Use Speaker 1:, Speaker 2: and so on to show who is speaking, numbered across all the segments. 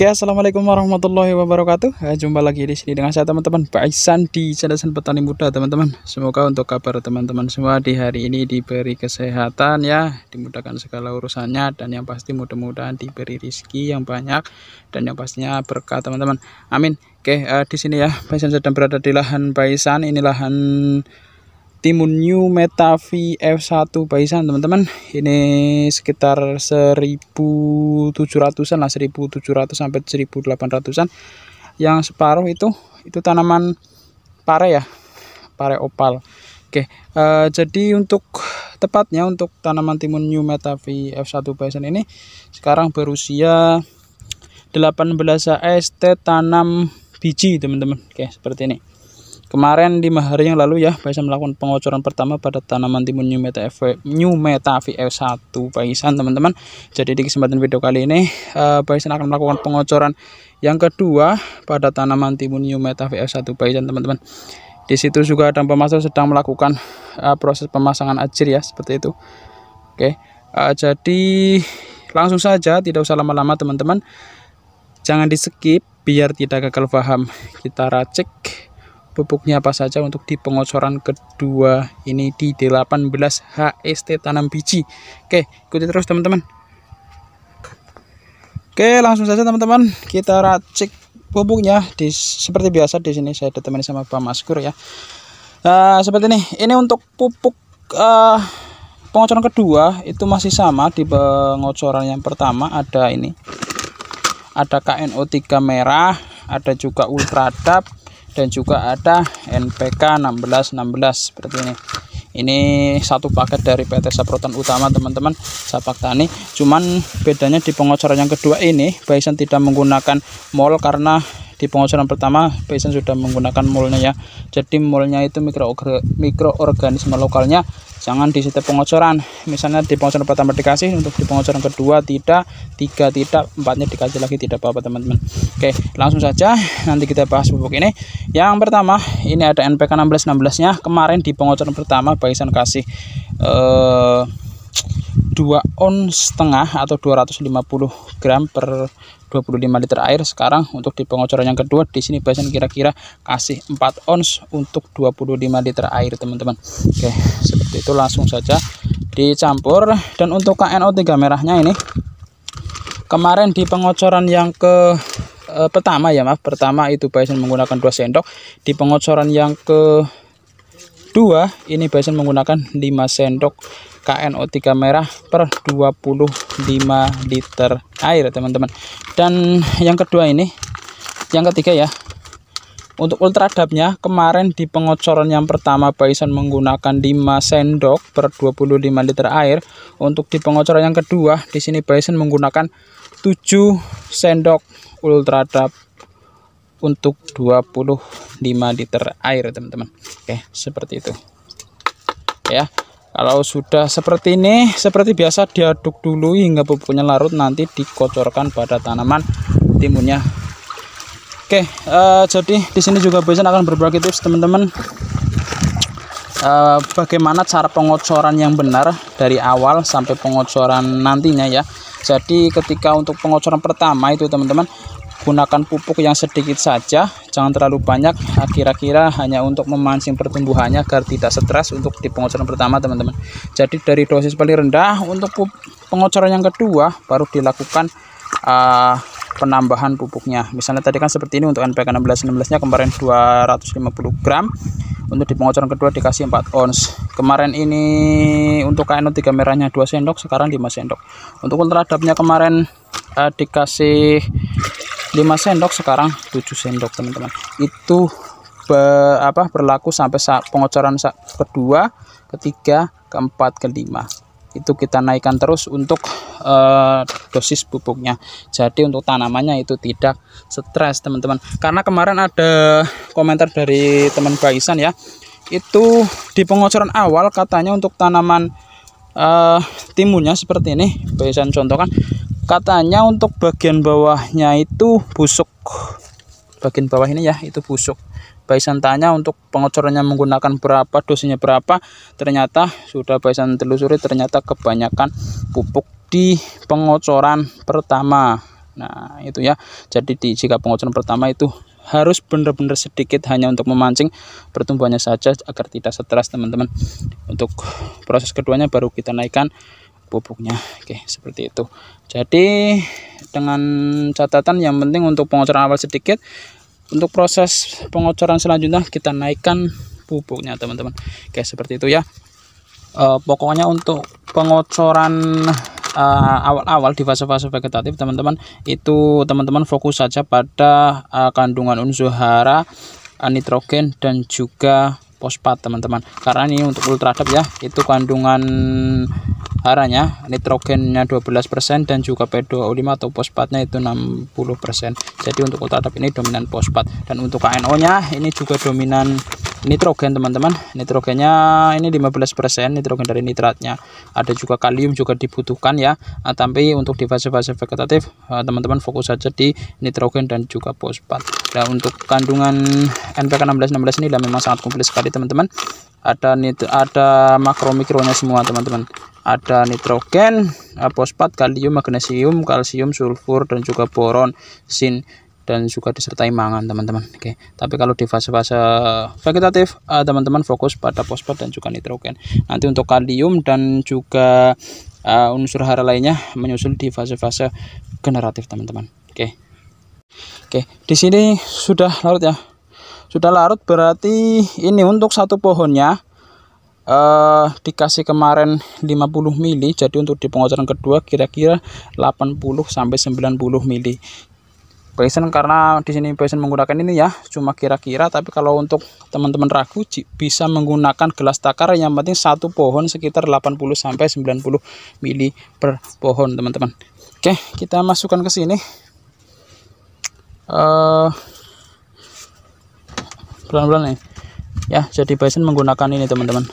Speaker 1: Oke, assalamualaikum warahmatullahi wabarakatuh. Eh, jumpa lagi di sini dengan saya teman-teman Pak Isan di Yayasan Petani Muda teman-teman. Semoga untuk kabar teman-teman semua di hari ini diberi kesehatan ya, dimudahkan segala urusannya dan yang pasti mudah-mudahan diberi rizki yang banyak dan yang pastinya berkah teman-teman. Amin. Oke, uh, di sini ya, Pak Isan sedang berada di lahan Pak Isan. Ini lahan timun new Meta V F1 Paisan teman-teman ini sekitar 1700an lah 1700 sampai 1800an yang separuh itu itu tanaman pare ya pare opal Oke, uh, jadi untuk tepatnya untuk tanaman timun New Meta V F1 Paisan ini sekarang berusia 18 st tanam biji, teman-teman. Oke, seperti ini. Kemarin di hari yang lalu ya, bisa melakukan pengocoran pertama pada tanaman timun New Meta v New Meta VF1 Paisan teman-teman. Jadi di kesempatan video kali ini, uh, akan melakukan pengocoran yang kedua pada tanaman timun New Meta VF1 Paisan teman-teman. Di situ juga ada pemasok sedang melakukan uh, proses pemasangan ajir ya, seperti itu. Oke, uh, jadi langsung saja, tidak usah lama-lama teman-teman. Jangan di skip biar tidak gagal paham. Kita racik pupuknya apa saja untuk di pengocoran kedua ini di 18 HST tanam biji oke ikuti terus teman-teman oke langsung saja teman-teman kita racik pupuknya di seperti biasa di sini saya ditemani sama Pak Maskur ya nah, seperti ini ini untuk pupuk uh, ah, pengocoran kedua itu masih sama di pengocoran yang pertama ada ini ada KNO3 merah ada juga ultradap dan juga ada NPK 1616 seperti ini ini satu paket dari PT Saprotan Utama teman-teman Sapak Tani cuman bedanya di pengocoran yang kedua ini Bison tidak menggunakan mol karena di pengocoran pertama Peisen sudah menggunakan molnya ya jadi molnya itu mikro mikroorganisme lokalnya jangan di setiap pengocoran misalnya di pengocoran pertama dikasih untuk di pengocoran kedua tidak tiga tidak empatnya dikasih lagi tidak apa-apa teman-teman oke langsung saja nanti kita bahas pupuk ini yang pertama ini ada NPK 16 16 nya kemarin di pengocoran pertama Baisan kasih eh 2 on setengah atau 250 gram per 25 liter air sekarang untuk di pengocoran yang kedua di sini bahasan kira-kira kasih 4 ons untuk 25 liter air teman-teman oke seperti itu langsung saja dicampur dan untuk KNO3 merahnya ini kemarin di pengocoran yang ke eh, pertama ya maaf pertama itu bahasan menggunakan 2 sendok di pengocoran yang ke 2 ini Dyson menggunakan 5 sendok KNO3 merah per 25 liter air teman-teman dan yang kedua ini yang ketiga ya untuk ultradapnya kemarin di pengocoran yang pertama Bison menggunakan 5 sendok per 25 liter air. Untuk di pengocoran yang kedua di sini Bison menggunakan 7 sendok ultradap untuk 25 liter air teman-teman oke seperti itu ya kalau sudah seperti ini seperti biasa diaduk dulu hingga pupuknya larut nanti dikocorkan pada tanaman timunnya oke uh, jadi di sini juga bosan akan berbagi tips teman-teman uh, bagaimana cara pengocoran yang benar dari awal sampai pengocoran nantinya ya jadi ketika untuk pengocoran pertama itu teman-teman gunakan pupuk yang sedikit saja jangan terlalu banyak nah, kira-kira hanya untuk memancing pertumbuhannya agar tidak stres untuk di pengocoran pertama teman-teman jadi dari dosis paling rendah untuk pengocoran yang kedua baru dilakukan uh, penambahan pupuknya misalnya tadi kan seperti ini untuk NPK 16 16 nya kemarin 250 gram untuk di pengocoran kedua dikasih 4 ons kemarin ini untuk KNO 3 merahnya 2 sendok sekarang 5 sendok untuk ultradapnya kemarin uh, dikasih 5 sendok sekarang 7 sendok teman-teman itu be, apa berlaku sampai saat pengocoran saat kedua ketiga keempat kelima itu kita naikkan terus untuk e, dosis pupuknya jadi untuk tanamannya itu tidak stres teman-teman karena kemarin ada komentar dari teman Baisan ya itu di pengocoran awal katanya untuk tanaman uh, timunnya seperti ini Baisan contohkan katanya untuk bagian bawahnya itu busuk bagian bawah ini ya itu busuk Baisan tanya untuk pengocorannya menggunakan berapa dosisnya berapa ternyata sudah Baisan telusuri ternyata kebanyakan pupuk di pengocoran pertama nah itu ya jadi di, jika pengocoran pertama itu harus benar-benar sedikit hanya untuk memancing pertumbuhannya saja agar tidak stres teman-teman untuk proses keduanya baru kita naikkan pupuknya oke seperti itu jadi dengan catatan yang penting untuk pengocoran awal sedikit untuk proses pengocoran selanjutnya kita naikkan pupuknya teman-teman oke seperti itu ya e, pokoknya untuk pengocoran e, awal-awal uh, di fase-fase vegetatif teman-teman itu teman-teman fokus saja pada uh, kandungan unsur hara e, nitrogen dan juga fosfat teman-teman karena ini untuk ultradap ya itu kandungan haranya nitrogennya 12% dan juga P2O5 atau fosfatnya itu 60% jadi untuk ultratap ini dominan fosfat dan untuk KNO nya ini juga dominan nitrogen teman-teman nitrogennya ini 15% nitrogen dari nitratnya ada juga kalium juga dibutuhkan ya nah, tapi untuk di fase-fase vegetatif eh, teman-teman fokus saja di nitrogen dan juga fosfat nah untuk kandungan NPK belas ini memang sangat komplit sekali teman-teman ada nit ada makro mikronya semua teman-teman ada nitrogen, fosfat, kalium, magnesium, kalsium, sulfur dan juga boron, zinc dan juga disertai mangan teman-teman. Oke. Tapi kalau di fase-fase vegetatif eh, teman-teman fokus pada fosfat dan juga nitrogen. Nanti untuk kalium dan juga eh, unsur hara lainnya menyusul di fase-fase generatif teman-teman. Oke. Oke, di sini sudah larut ya. Sudah larut berarti ini untuk satu pohonnya uh, dikasih kemarin 50 mili jadi untuk di pengocoran kedua kira-kira 80 sampai 90 mili Poison karena di sini poison menggunakan ini ya cuma kira-kira tapi kalau untuk teman-teman ragu bisa menggunakan gelas takar yang penting satu pohon sekitar 80 sampai 90 mili per pohon teman-teman Oke kita masukkan ke sini eh, pelan-pelan uh, nih ya jadi poison menggunakan ini teman-teman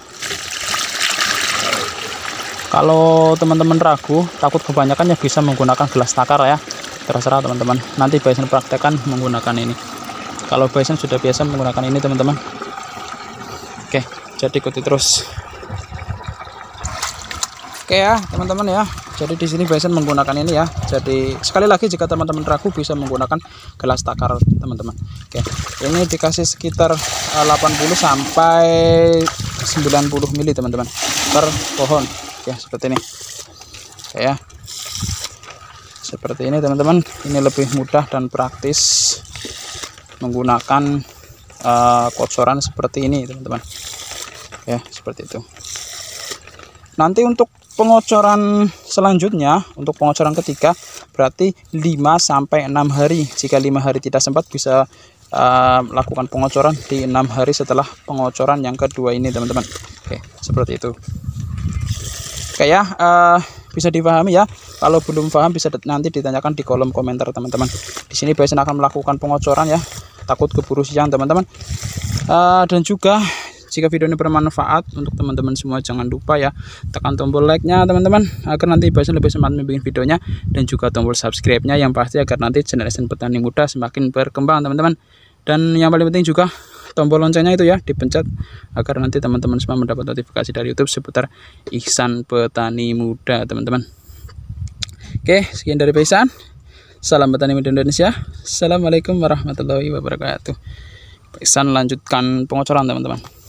Speaker 1: kalau teman-teman ragu takut kebanyakan ya bisa menggunakan gelas takar ya terserah teman-teman nanti Bison praktekkan menggunakan ini kalau Bison sudah biasa menggunakan ini teman-teman oke jadi ikuti terus oke ya teman-teman ya jadi di sini Bison menggunakan ini ya jadi sekali lagi jika teman-teman ragu bisa menggunakan gelas takar teman-teman oke ini dikasih sekitar 80 eh, sampai 90 mili teman-teman per pohon ya seperti ini ya seperti ini teman-teman ini lebih mudah dan praktis menggunakan uh, kocoran seperti ini teman-teman ya seperti itu nanti untuk pengocoran selanjutnya untuk pengocoran ketiga berarti 5 sampai 6 hari jika 5 hari tidak sempat bisa uh, eh, lakukan pengocoran di 6 hari setelah pengocoran yang kedua ini teman-teman oke seperti itu kayak uh, eh, bisa dipahami ya kalau belum paham bisa nanti ditanyakan di kolom komentar teman-teman di sini biasa akan melakukan pengocoran ya takut keburu siang teman-teman uh, dan juga jika video ini bermanfaat untuk teman-teman semua jangan lupa ya tekan tombol like-nya teman-teman agar nanti Bison lebih semangat membuat videonya dan juga tombol subscribe-nya yang pasti agar nanti channel generasi petani muda semakin berkembang teman-teman dan yang paling penting juga tombol loncengnya itu ya dipencet agar nanti teman-teman semua mendapat notifikasi dari YouTube seputar Ihsan Petani Muda teman-teman oke sekian dari Paisan salam petani muda Indonesia Assalamualaikum warahmatullahi wabarakatuh Paisan lanjutkan pengocoran teman-teman